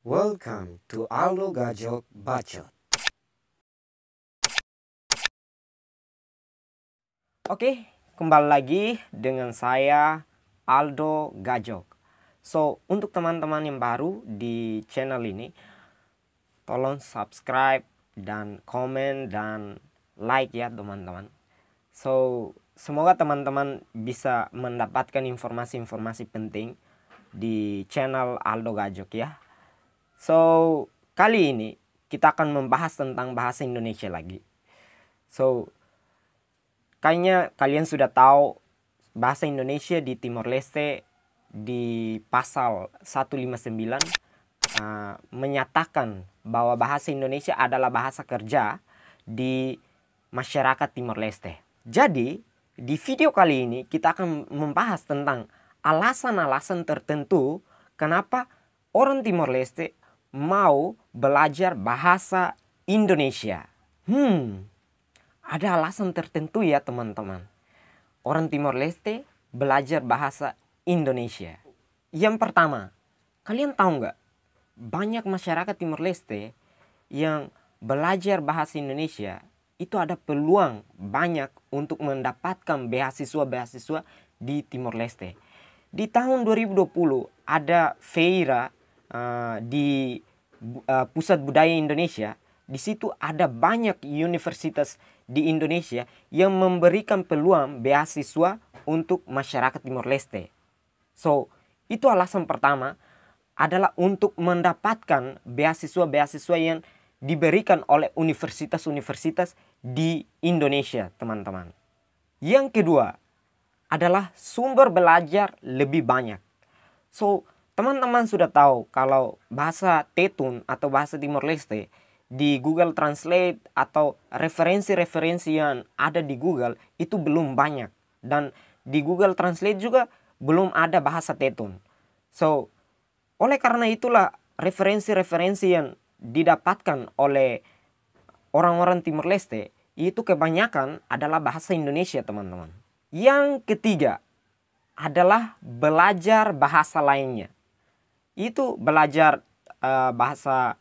Welcome to Aldo Gajok Bacot. Oke, kembali lagi dengan saya Aldo Gajok. So, untuk teman-teman yang baru di channel ini, tolong subscribe dan komen dan like ya teman-teman. So, semoga teman-teman bisa mendapatkan informasi-informasi penting di channel Aldo Gajok ya. So, kali ini kita akan membahas tentang bahasa Indonesia lagi. So, kayaknya kalian sudah tahu bahasa Indonesia di Timor Leste di pasal 159 uh, ah, menyatakan bahwa bahasa Indonesia adalah bahasa kerja di masyarakat Timor Leste. Jadi, di video kali ini kita akan membahas tentang alasan-alasan tertentu kenapa orang Timor Leste mau belajar bahasa Indonesia. Hmm, ada alasan tertentu ya teman-teman. Orang Timor Leste belajar bahasa Indonesia. Yang pertama, kalian tahu nggak? Banyak masyarakat Timor Leste yang belajar bahasa Indonesia itu ada peluang banyak untuk mendapatkan beasiswa-beasiswa di Timor Leste. Di tahun 2020 ada Feira uh, di uh, pusat budaya Indonesia, di situ ada banyak universitas di Indonesia yang memberikan peluang beasiswa untuk masyarakat Timor Leste. So, itu alasan pertama adalah untuk mendapatkan beasiswa-beasiswa yang diberikan oleh universitas-universitas di Indonesia, teman-teman. Yang kedua adalah sumber belajar lebih banyak. So, Teman-teman sudah tahu kalau bahasa Tetun atau bahasa Timor Leste di Google Translate atau referensi-referensi yang ada di Google itu belum banyak dan di Google Translate juga belum ada bahasa Tetun. So, oleh karena itulah referensi-referensi yang didapatkan oleh orang-orang Timor Leste itu kebanyakan adalah bahasa Indonesia, teman-teman. Yang ketiga adalah belajar bahasa lainnya itu belajar uh, bahasa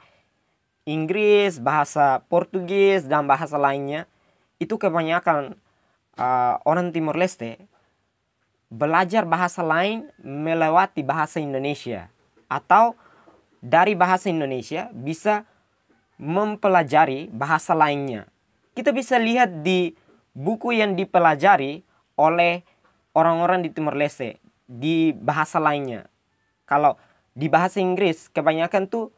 Inggris, bahasa Portugis dan bahasa lainnya itu kebanyakan uh, orang Timur Leste belajar bahasa lain melewati bahasa Indonesia atau dari bahasa Indonesia bisa mempelajari bahasa lainnya. Kita bisa lihat di buku yang dipelajari oleh orang-orang di Timur Leste di bahasa lainnya. Kalau di bahasa Inggris kebanyakan tuh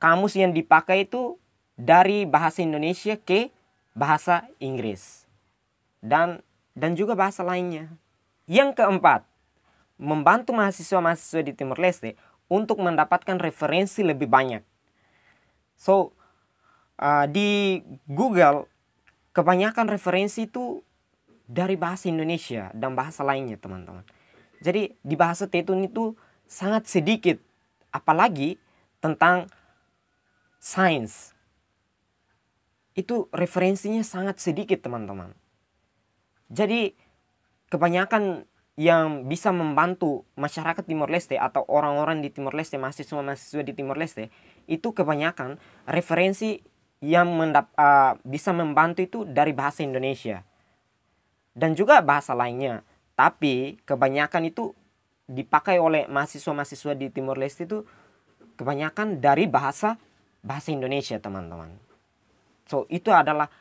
kamus yang dipakai itu dari bahasa Indonesia ke bahasa Inggris dan dan juga bahasa lainnya. Yang keempat, membantu mahasiswa-mahasiswa di Timur Leste untuk mendapatkan referensi lebih banyak. So, uh, di Google kebanyakan referensi itu dari bahasa Indonesia dan bahasa lainnya, teman-teman. Jadi, di bahasa Tetun itu sangat sedikit apalagi tentang sains. Itu referensinya sangat sedikit, teman-teman. Jadi, kebanyakan yang bisa membantu masyarakat Timor Leste atau orang-orang di Timor Leste, mahasiswa-mahasiswa di Timor Leste, itu kebanyakan referensi yang mendap, uh, bisa membantu itu dari bahasa Indonesia dan juga bahasa lainnya. Tapi kebanyakan itu dipakai oleh mahasiswa-mahasiswa di Timur Leste itu kebanyakan dari bahasa bahasa Indonesia teman-teman. So itu adalah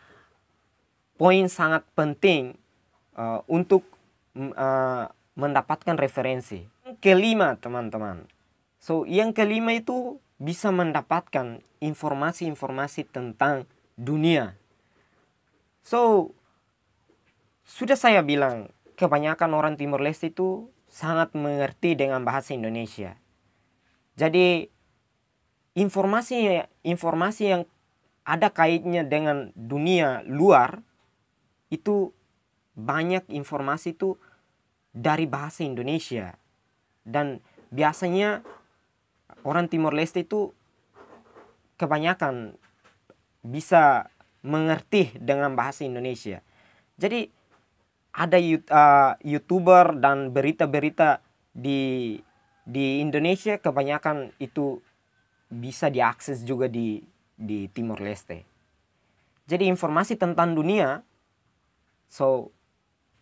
poin sangat penting uh, untuk uh, mendapatkan referensi. Yang kelima teman-teman. So yang kelima itu bisa mendapatkan informasi-informasi tentang dunia. So, sudah saya bilang, kebanyakan orang Timur Leste itu sangat mengerti dengan bahasa Indonesia. Jadi informasi informasi yang ada kaitnya dengan dunia luar itu banyak informasi itu dari bahasa Indonesia dan biasanya orang Timor Leste itu kebanyakan bisa mengerti dengan bahasa Indonesia. Jadi ada uh, youtuber dan berita-berita di di Indonesia kebanyakan itu bisa diakses juga di di Timor Leste. Jadi informasi tentang dunia so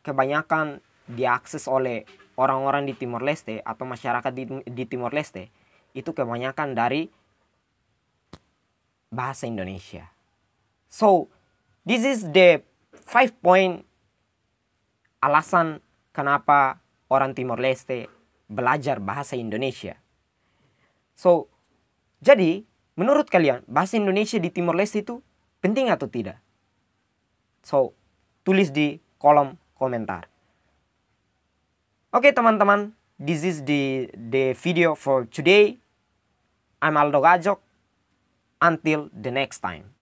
kebanyakan diakses oleh orang-orang di Timor Leste atau masyarakat di, di Timor Leste itu kebanyakan dari bahasa Indonesia. So this is the five point alasan kenapa orang Timor Leste belajar bahasa Indonesia. So, jadi menurut kalian bahasa Indonesia di Timor Leste itu penting atau tidak? So, tulis di kolom komentar. Oke okay, teman-teman, this is the the video for today. I'm Aldo Gajok. Until the next time.